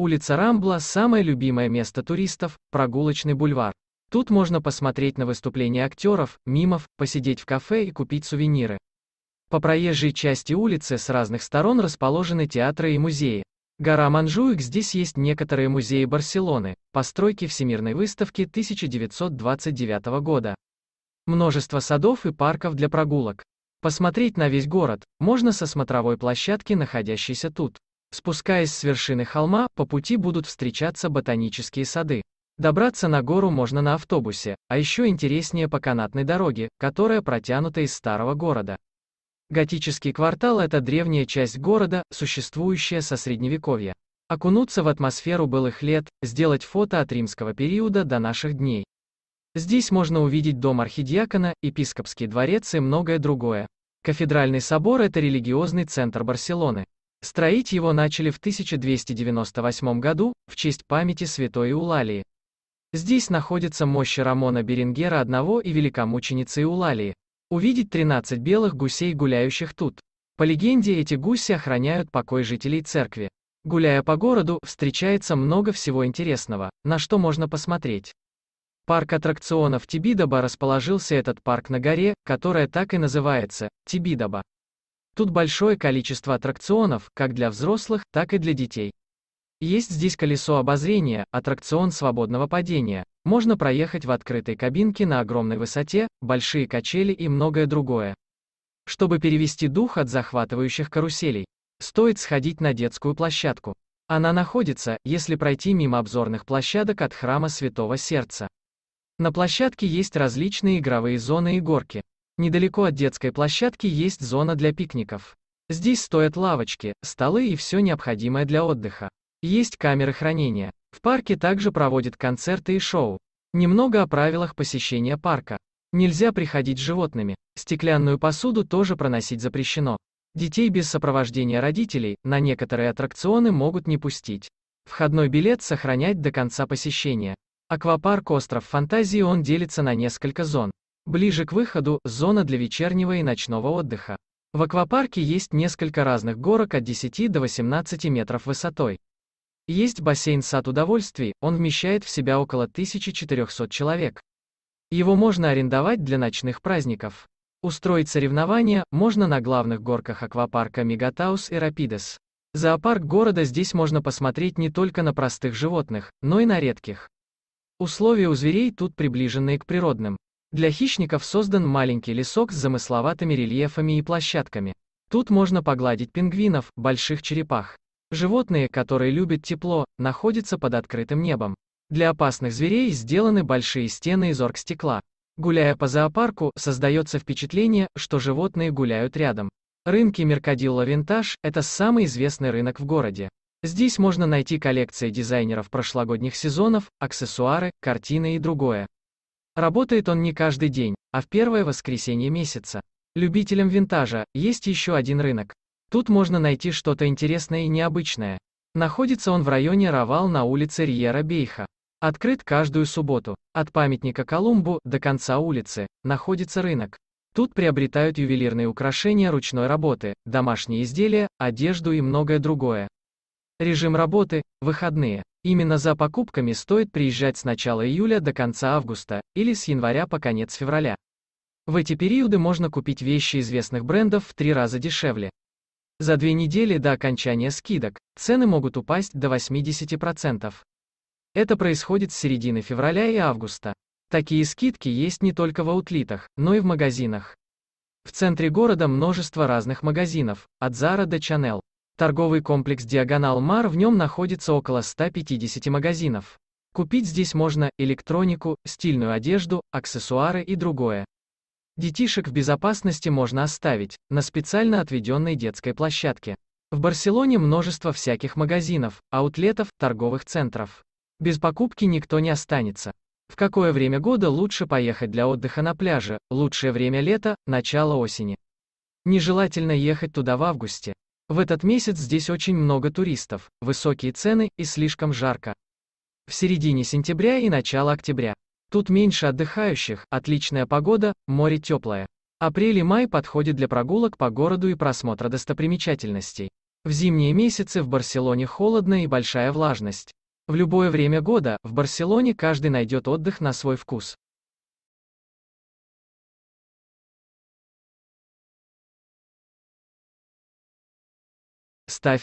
Улица Рамбла – самое любимое место туристов, прогулочный бульвар. Тут можно посмотреть на выступления актеров, мимов, посидеть в кафе и купить сувениры. По проезжей части улицы с разных сторон расположены театры и музеи. Гора Манжуик здесь есть некоторые музеи Барселоны, постройки Всемирной выставки 1929 года. Множество садов и парков для прогулок. Посмотреть на весь город можно со смотровой площадки, находящейся тут. Спускаясь с вершины холма, по пути будут встречаться ботанические сады. Добраться на гору можно на автобусе, а еще интереснее по канатной дороге, которая протянута из старого города. Готический квартал – это древняя часть города, существующая со средневековья. Окунуться в атмосферу былых лет, сделать фото от римского периода до наших дней. Здесь можно увидеть дом архидиакона, епископский дворец и многое другое. Кафедральный собор – это религиозный центр Барселоны. Строить его начали в 1298 году, в честь памяти святой Иулалии. Здесь находится мощи Рамона Берингера одного и великомученицы Иулалии. Увидеть 13 белых гусей, гуляющих тут. По легенде, эти гуси охраняют покой жителей церкви. Гуляя по городу, встречается много всего интересного, на что можно посмотреть. Парк аттракционов Тибидоба расположился этот парк на горе, которая так и называется – Тибидоба. Тут большое количество аттракционов, как для взрослых, так и для детей. Есть здесь колесо обозрения, аттракцион свободного падения. Можно проехать в открытой кабинке на огромной высоте, большие качели и многое другое. Чтобы перевести дух от захватывающих каруселей, стоит сходить на детскую площадку. Она находится, если пройти мимо обзорных площадок от храма Святого Сердца. На площадке есть различные игровые зоны и горки. Недалеко от детской площадки есть зона для пикников. Здесь стоят лавочки, столы и все необходимое для отдыха. Есть камеры хранения. В парке также проводят концерты и шоу. Немного о правилах посещения парка. Нельзя приходить с животными. Стеклянную посуду тоже проносить запрещено. Детей без сопровождения родителей на некоторые аттракционы могут не пустить. Входной билет сохранять до конца посещения. Аквапарк «Остров фантазии» он делится на несколько зон. Ближе к выходу – зона для вечернего и ночного отдыха. В аквапарке есть несколько разных горок от 10 до 18 метров высотой. Есть бассейн-сад удовольствий, он вмещает в себя около 1400 человек. Его можно арендовать для ночных праздников. Устроить соревнования можно на главных горках аквапарка Мегатаус и Рапидес. Зоопарк города здесь можно посмотреть не только на простых животных, но и на редких. Условия у зверей тут приближенные к природным. Для хищников создан маленький лесок с замысловатыми рельефами и площадками. Тут можно погладить пингвинов, больших черепах. Животные, которые любят тепло, находятся под открытым небом. Для опасных зверей сделаны большие стены из оргстекла. Гуляя по зоопарку, создается впечатление, что животные гуляют рядом. Рынки Меркадилла Винтаж – это самый известный рынок в городе. Здесь можно найти коллекции дизайнеров прошлогодних сезонов, аксессуары, картины и другое. Работает он не каждый день, а в первое воскресенье месяца. Любителям винтажа есть еще один рынок. Тут можно найти что-то интересное и необычное. Находится он в районе Равал на улице Рьера Бейха. Открыт каждую субботу. От памятника Колумбу до конца улицы находится рынок. Тут приобретают ювелирные украшения ручной работы, домашние изделия, одежду и многое другое. Режим работы – выходные. Именно за покупками стоит приезжать с начала июля до конца августа или с января по конец февраля. В эти периоды можно купить вещи известных брендов в три раза дешевле. За две недели до окончания скидок цены могут упасть до 80%. Это происходит с середины февраля и августа. Такие скидки есть не только в аутлитах, но и в магазинах. В центре города множество разных магазинов, от Zara до Chanel. Торговый комплекс «Диагонал Мар» в нем находится около 150 магазинов. Купить здесь можно электронику, стильную одежду, аксессуары и другое. Детишек в безопасности можно оставить, на специально отведенной детской площадке. В Барселоне множество всяких магазинов, аутлетов, торговых центров. Без покупки никто не останется. В какое время года лучше поехать для отдыха на пляже, лучшее время лета, начало осени. Нежелательно ехать туда в августе. В этот месяц здесь очень много туристов, высокие цены и слишком жарко. В середине сентября и начало октября. Тут меньше отдыхающих, отличная погода, море теплое. Апрель и май подходят для прогулок по городу и просмотра достопримечательностей. В зимние месяцы в Барселоне холодно и большая влажность. В любое время года в Барселоне каждый найдет отдых на свой вкус. Ставь